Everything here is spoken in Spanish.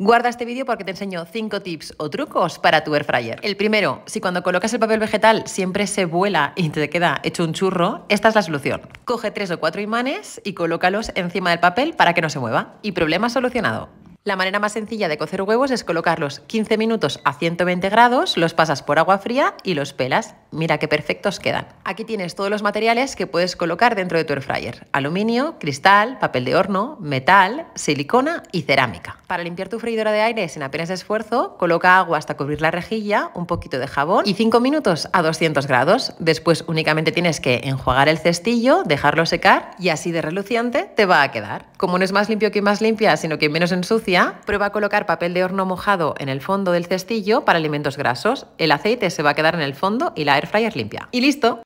Guarda este vídeo porque te enseño 5 tips o trucos para tu air fryer. El primero, si cuando colocas el papel vegetal siempre se vuela y te queda hecho un churro, esta es la solución. Coge 3 o 4 imanes y colócalos encima del papel para que no se mueva. Y problema solucionado. La manera más sencilla de cocer huevos es colocarlos 15 minutos a 120 grados, los pasas por agua fría y los pelas. Mira qué perfectos quedan. Aquí tienes todos los materiales que puedes colocar dentro de tu air fryer. Aluminio, cristal, papel de horno, metal, silicona y cerámica. Para limpiar tu freidora de aire sin apenas esfuerzo, coloca agua hasta cubrir la rejilla, un poquito de jabón y 5 minutos a 200 grados. Después únicamente tienes que enjuagar el cestillo, dejarlo secar y así de reluciente te va a quedar. Como no es más limpio que más limpia, sino que menos ensucia, prueba a colocar papel de horno mojado en el fondo del cestillo para alimentos grasos. El aceite se va a quedar en el fondo y la airfryer limpia. Y listo.